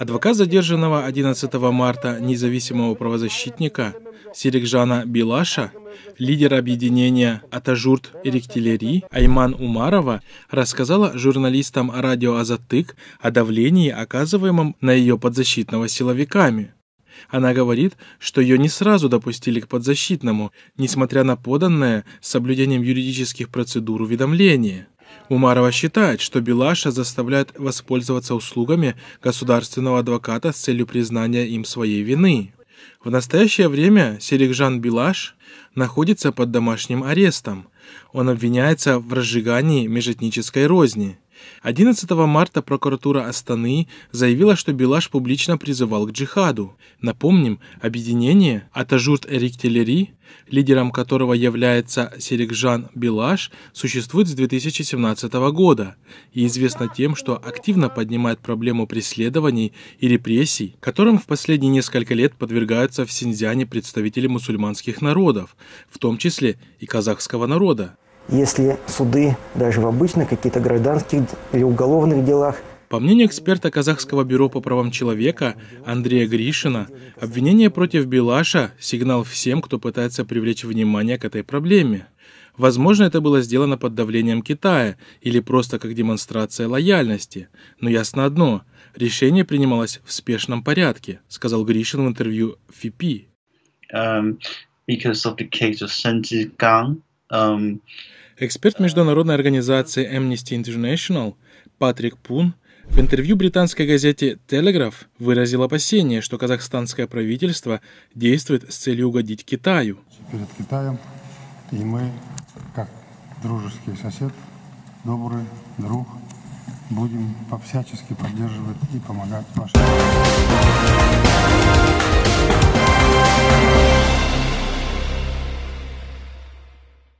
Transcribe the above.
Адвокат задержанного 11 марта независимого правозащитника Серикжана Билаша, лидер объединения Атажурт Ректилери Айман Умарова, рассказала журналистам радио «Азатык» о давлении, оказываемом на ее подзащитного силовиками. Она говорит, что ее не сразу допустили к подзащитному, несмотря на поданное с соблюдением юридических процедур уведомление. Умарова считает, что Белаша заставляет воспользоваться услугами государственного адвоката с целью признания им своей вины. В настоящее время Серикжан Белаш находится под домашним арестом. Он обвиняется в разжигании межэтнической розни. 11 марта прокуратура Астаны заявила, что Билаш публично призывал к джихаду. Напомним, объединение Атажурт Телери, лидером которого является Серикжан Билаш, существует с 2017 года и известно тем, что активно поднимает проблему преследований и репрессий, которым в последние несколько лет подвергаются в Синьцзяне представители мусульманских народов, в том числе и казахского народа если суды даже в обычных каких-то гражданских или уголовных делах по мнению эксперта Казахского бюро по правам человека Андрея Гришина, обвинение против Белаша – сигнал всем, кто пытается привлечь внимание к этой проблеме. Возможно, это было сделано под давлением Китая или просто как демонстрация лояльности. Но ясно одно – решение принималось в спешном порядке, сказал Гришин в интервью ФИПИ. Um, because of the case of Эксперт международной организации Amnesty International Патрик Пун в интервью британской газете «Телеграф» выразил опасение, что казахстанское правительство действует с целью угодить Китаю. Перед Китаем и мы, как дружеский сосед, добрый друг, будем по всячески поддерживать и помогать вашим.